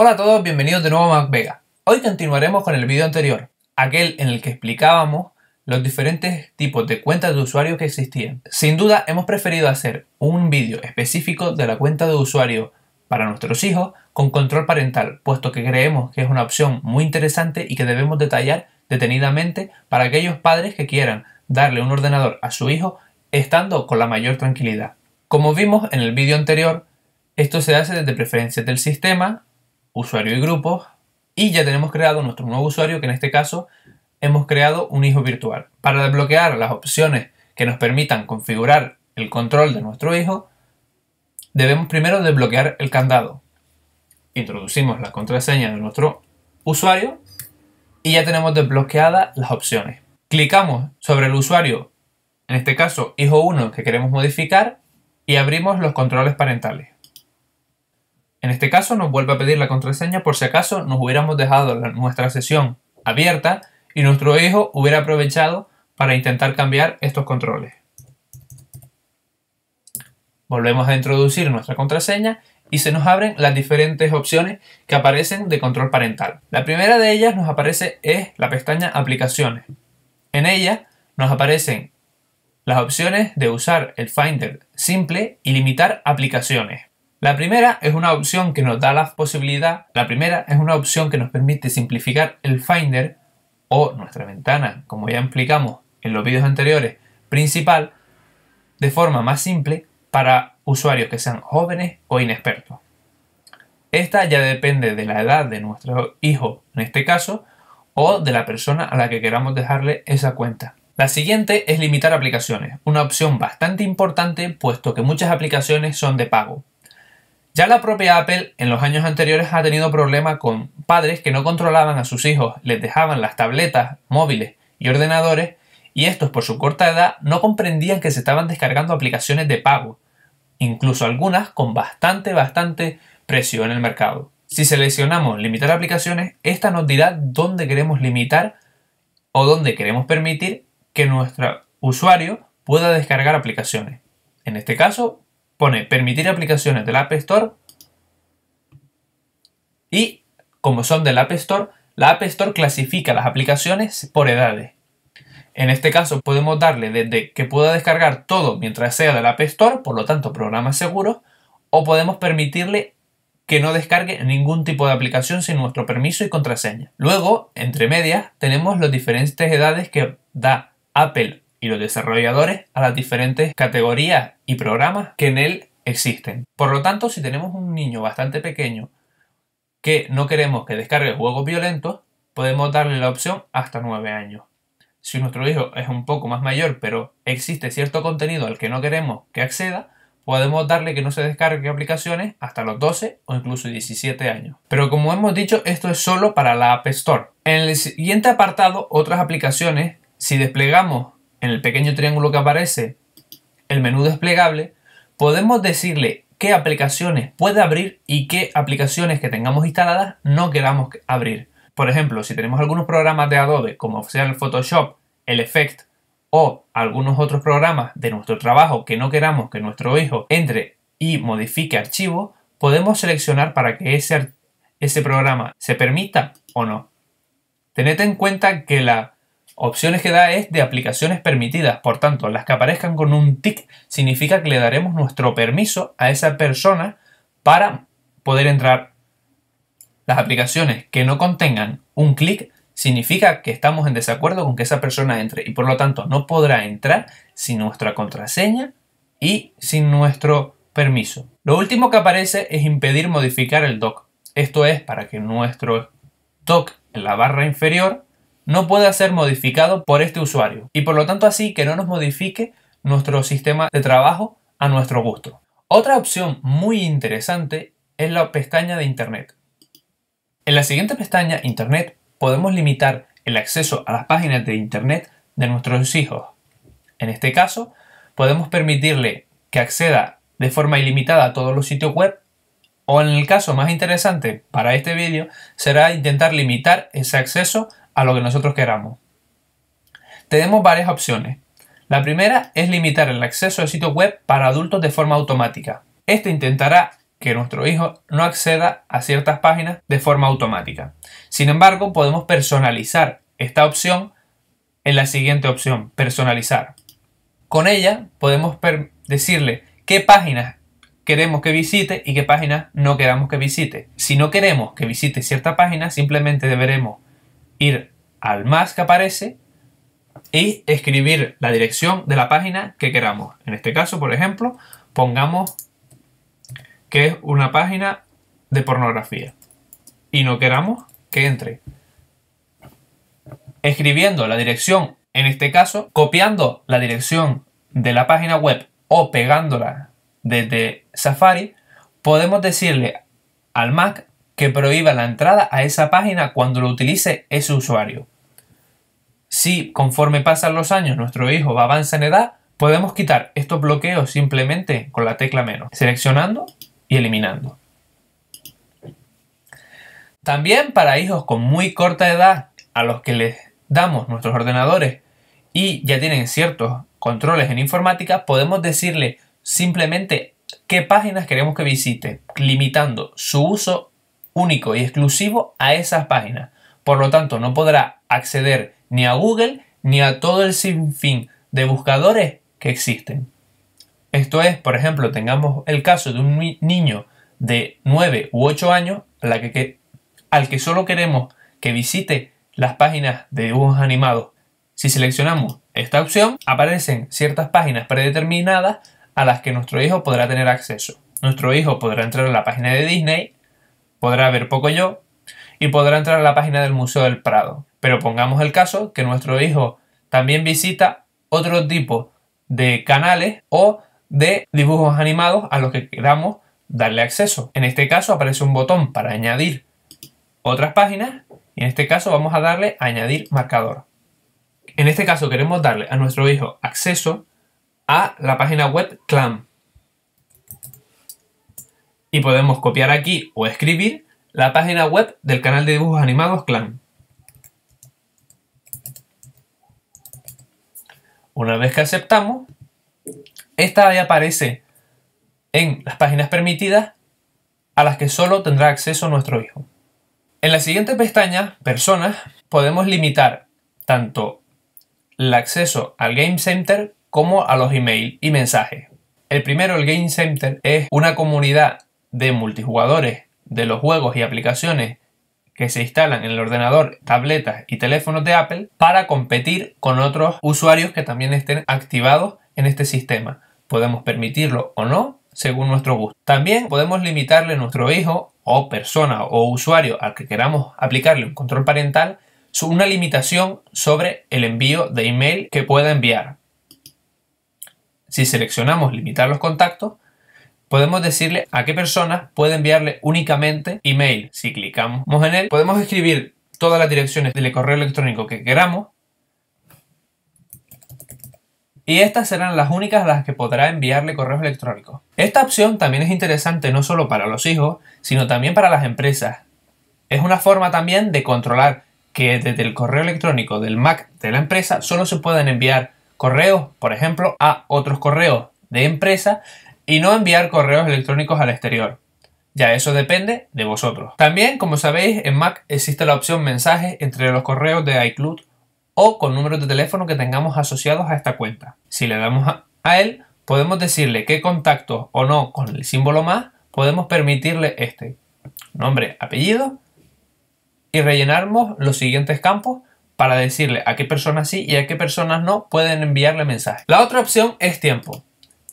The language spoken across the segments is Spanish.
Hola a todos, bienvenidos de nuevo a MacVega. Hoy continuaremos con el vídeo anterior, aquel en el que explicábamos los diferentes tipos de cuentas de usuario que existían. Sin duda hemos preferido hacer un vídeo específico de la cuenta de usuario para nuestros hijos con control parental, puesto que creemos que es una opción muy interesante y que debemos detallar detenidamente para aquellos padres que quieran darle un ordenador a su hijo estando con la mayor tranquilidad. Como vimos en el vídeo anterior, esto se hace desde preferencias del sistema usuario y grupos. Y ya tenemos creado nuestro nuevo usuario, que en este caso hemos creado un hijo virtual. Para desbloquear las opciones que nos permitan configurar el control de nuestro hijo, debemos primero desbloquear el candado. Introducimos la contraseña de nuestro usuario y ya tenemos desbloqueadas las opciones. Clicamos sobre el usuario, en este caso hijo 1 que queremos modificar, y abrimos los controles parentales. En este caso nos vuelve a pedir la contraseña por si acaso nos hubiéramos dejado nuestra sesión abierta y nuestro hijo hubiera aprovechado para intentar cambiar estos controles. Volvemos a introducir nuestra contraseña y se nos abren las diferentes opciones que aparecen de control parental. La primera de ellas nos aparece es la pestaña aplicaciones. En ella nos aparecen las opciones de usar el Finder simple y limitar aplicaciones. La primera es una opción que nos da la posibilidad, la primera es una opción que nos permite simplificar el Finder o nuestra ventana, como ya explicamos en los vídeos anteriores, principal, de forma más simple para usuarios que sean jóvenes o inexpertos. Esta ya depende de la edad de nuestro hijo, en este caso, o de la persona a la que queramos dejarle esa cuenta. La siguiente es limitar aplicaciones, una opción bastante importante puesto que muchas aplicaciones son de pago, ya la propia Apple en los años anteriores ha tenido problemas con padres que no controlaban a sus hijos, les dejaban las tabletas, móviles y ordenadores y estos por su corta edad no comprendían que se estaban descargando aplicaciones de pago, incluso algunas con bastante, bastante precio en el mercado. Si seleccionamos limitar aplicaciones, esta nos dirá dónde queremos limitar o dónde queremos permitir que nuestro usuario pueda descargar aplicaciones. En este caso, pone permitir aplicaciones del App Store y como son del App Store, la App Store clasifica las aplicaciones por edades. En este caso podemos darle desde que pueda descargar todo mientras sea del App Store, por lo tanto programa seguro, o podemos permitirle que no descargue ningún tipo de aplicación sin nuestro permiso y contraseña. Luego, entre medias, tenemos las diferentes edades que da Apple y los desarrolladores a las diferentes categorías y programas que en él existen. Por lo tanto, si tenemos un niño bastante pequeño que no queremos que descargue juegos violentos, podemos darle la opción hasta 9 años. Si nuestro hijo es un poco más mayor, pero existe cierto contenido al que no queremos que acceda, podemos darle que no se descargue aplicaciones hasta los 12 o incluso 17 años. Pero como hemos dicho, esto es solo para la App Store. En el siguiente apartado, otras aplicaciones, si desplegamos en el pequeño triángulo que aparece el menú desplegable, podemos decirle qué aplicaciones puede abrir y qué aplicaciones que tengamos instaladas no queramos abrir. Por ejemplo, si tenemos algunos programas de Adobe, como sea el Photoshop, el Effect o algunos otros programas de nuestro trabajo que no queramos que nuestro hijo entre y modifique archivo, podemos seleccionar para que ese, ese programa se permita o no. Tened en cuenta que la opciones que da es de aplicaciones permitidas. Por tanto, las que aparezcan con un tick significa que le daremos nuestro permiso a esa persona para poder entrar. Las aplicaciones que no contengan un clic significa que estamos en desacuerdo con que esa persona entre y por lo tanto no podrá entrar sin nuestra contraseña y sin nuestro permiso. Lo último que aparece es impedir modificar el doc. Esto es para que nuestro doc en la barra inferior no pueda ser modificado por este usuario y por lo tanto así que no nos modifique nuestro sistema de trabajo a nuestro gusto. Otra opción muy interesante es la pestaña de Internet. En la siguiente pestaña, Internet, podemos limitar el acceso a las páginas de Internet de nuestros hijos. En este caso, podemos permitirle que acceda de forma ilimitada a todos los sitios web o en el caso más interesante para este vídeo será intentar limitar ese acceso a lo que nosotros queramos. Tenemos varias opciones. La primera es limitar el acceso al sitio web para adultos de forma automática. Esto intentará que nuestro hijo no acceda a ciertas páginas de forma automática. Sin embargo, podemos personalizar esta opción en la siguiente opción, personalizar. Con ella podemos decirle qué páginas queremos que visite y qué páginas no queramos que visite. Si no queremos que visite cierta página, simplemente deberemos ir al más que aparece y escribir la dirección de la página que queramos. En este caso, por ejemplo, pongamos que es una página de pornografía y no queramos que entre. Escribiendo la dirección, en este caso, copiando la dirección de la página web o pegándola desde Safari, podemos decirle al Mac que prohíba la entrada a esa página cuando lo utilice ese usuario. Si conforme pasan los años nuestro hijo avanza en edad, podemos quitar estos bloqueos simplemente con la tecla menos, seleccionando y eliminando. También para hijos con muy corta edad a los que les damos nuestros ordenadores y ya tienen ciertos controles en informática, podemos decirle simplemente qué páginas queremos que visite, limitando su uso único y exclusivo a esas páginas. Por lo tanto, no podrá acceder ni a Google ni a todo el sinfín de buscadores que existen. Esto es, por ejemplo, tengamos el caso de un niño de 9 u 8 años al que solo queremos que visite las páginas de dibujos animados. Si seleccionamos esta opción, aparecen ciertas páginas predeterminadas a las que nuestro hijo podrá tener acceso. Nuestro hijo podrá entrar a la página de Disney, Podrá ver poco yo y podrá entrar a la página del Museo del Prado. Pero pongamos el caso que nuestro hijo también visita otro tipo de canales o de dibujos animados a los que queramos darle acceso. En este caso aparece un botón para añadir otras páginas y en este caso vamos a darle a añadir marcador. En este caso queremos darle a nuestro hijo acceso a la página web CLAM y podemos copiar aquí o escribir la página web del canal de dibujos animados Clan. Una vez que aceptamos, esta aparece en las páginas permitidas a las que solo tendrá acceso nuestro hijo. En la siguiente pestaña, Personas, podemos limitar tanto el acceso al Game Center como a los emails y mensajes. El primero, el Game Center, es una comunidad de multijugadores de los juegos y aplicaciones que se instalan en el ordenador, tabletas y teléfonos de Apple para competir con otros usuarios que también estén activados en este sistema. Podemos permitirlo o no según nuestro gusto. También podemos limitarle a nuestro hijo o persona o usuario al que queramos aplicarle un control parental una limitación sobre el envío de email que pueda enviar. Si seleccionamos limitar los contactos, podemos decirle a qué persona puede enviarle únicamente email. Si clicamos en él, podemos escribir todas las direcciones del correo electrónico que queramos. Y estas serán las únicas a las que podrá enviarle correo electrónico. Esta opción también es interesante no solo para los hijos, sino también para las empresas. Es una forma también de controlar que desde el correo electrónico del Mac de la empresa solo se pueden enviar correos, por ejemplo, a otros correos de empresa y no enviar correos electrónicos al exterior. Ya eso depende de vosotros. También, como sabéis, en Mac existe la opción mensajes entre los correos de iCloud o con números de teléfono que tengamos asociados a esta cuenta. Si le damos a, él, podemos decirle qué contacto o no con el símbolo más podemos permitirle este. Nombre, apellido y rellenamos los siguientes campos para decirle a qué personas sí y a qué personas no pueden enviarle mensajes. La otra opción es tiempo.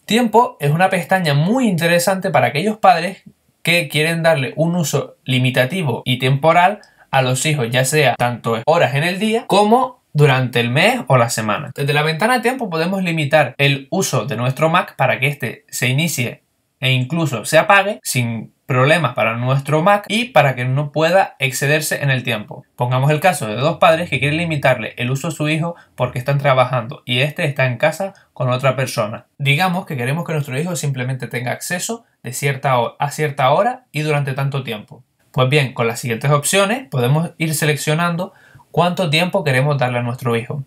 Tiempo es una pestaña muy interesante para aquellos padres que quieren darle un uso limitativo y temporal a los hijos, ya sea tanto horas en el día como durante el mes o la semana. Desde la ventana de tiempo podemos limitar el uso de nuestro Mac para que éste se inicie e incluso se apague sin problemas para nuestro Mac y para que no pueda excederse en el tiempo. Pongamos el caso de dos padres que quieren limitarle el uso a su hijo porque están trabajando y este está en casa con otra persona. Digamos que queremos que nuestro hijo simplemente tenga acceso de cierta a cierta hora y durante tanto tiempo. Pues bien, con las siguientes opciones podemos ir seleccionando cuánto tiempo queremos darle a nuestro hijo.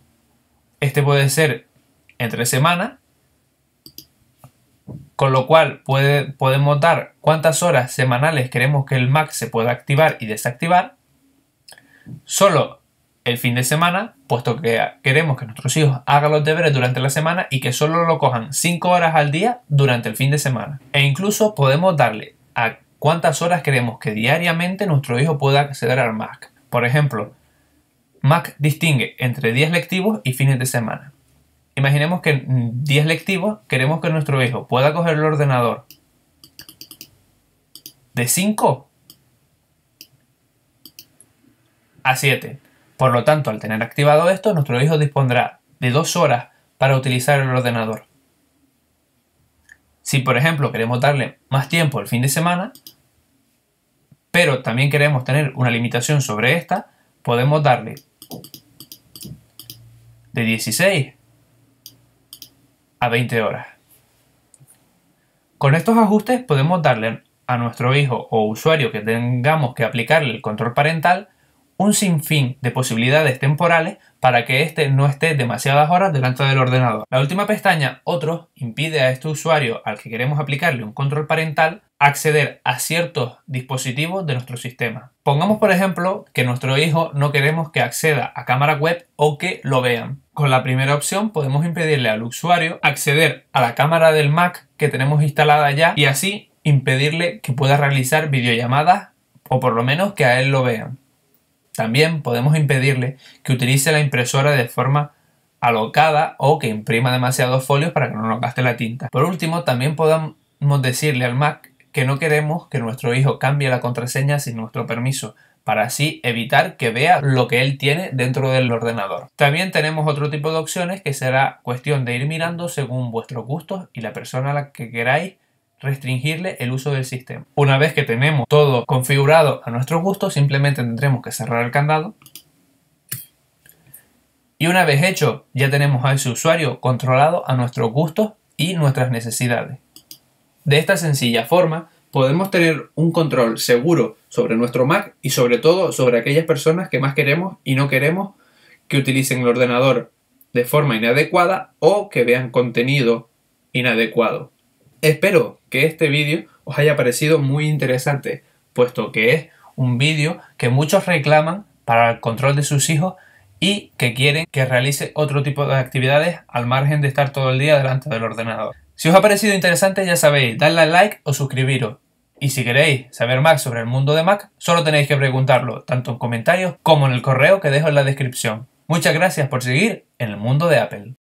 Este puede ser entre semana, con lo cual podemos dar cuántas horas semanales queremos que el Mac se pueda activar y desactivar. Solo el fin de semana, puesto que queremos que nuestros hijos hagan los deberes durante la semana y que solo lo cojan 5 horas al día durante el fin de semana. E incluso podemos darle a cuántas horas queremos que diariamente nuestro hijo pueda acceder al Mac. Por ejemplo, Mac distingue entre días lectivos y fines de semana. Imaginemos que mm, en 10 lectivos queremos que nuestro hijo pueda coger el ordenador de 5 a 7. Por lo tanto, al tener activado esto, nuestro hijo dispondrá de 2 horas para utilizar el ordenador. Si, por ejemplo, queremos darle más tiempo el fin de semana, pero también queremos tener una limitación sobre esta, podemos darle de 16 a 20 horas. Con estos ajustes podemos darle a nuestro hijo o usuario que tengamos que aplicarle el control parental un sinfín de posibilidades temporales para que éste no esté demasiadas horas delante del ordenador. La última pestaña, Otros, impide a este usuario al que queremos aplicarle un control parental acceder a ciertos dispositivos de nuestro sistema. Pongamos por ejemplo que nuestro hijo no queremos que acceda a cámara web o que lo vean. Con la primera opción podemos impedirle al usuario acceder a la cámara del Mac que tenemos instalada ya y así impedirle que pueda realizar videollamadas o por lo menos que a él lo vean. También podemos impedirle que utilice la impresora de forma alocada o que imprima demasiados folios para que no nos gaste la tinta. Por último, también podemos decirle al Mac que no queremos que nuestro hijo cambie la contraseña sin nuestro permiso, para así evitar que vea lo que él tiene dentro del ordenador. También tenemos otro tipo de opciones que será cuestión de ir mirando según vuestros gustos y la persona a la que queráis restringirle el uso del sistema. Una vez que tenemos todo configurado a nuestro gusto, simplemente tendremos que cerrar el candado. Y una vez hecho, ya tenemos a ese usuario controlado a nuestro gusto y nuestras necesidades. De esta sencilla forma, podemos tener un control seguro sobre nuestro Mac y sobre todo sobre aquellas personas que más queremos y no queremos que utilicen el ordenador de forma inadecuada o que vean contenido inadecuado. Espero que este vídeo os haya parecido muy interesante, puesto que es un vídeo que muchos reclaman para el control de sus hijos y que quieren que realice otro tipo de actividades al margen de estar todo el día delante del ordenador. Si os ha parecido interesante ya sabéis, darle a like o suscribiros. Y si queréis saber más sobre el mundo de Mac, solo tenéis que preguntarlo tanto en comentarios como en el correo que dejo en la descripción. Muchas gracias por seguir en el mundo de Apple.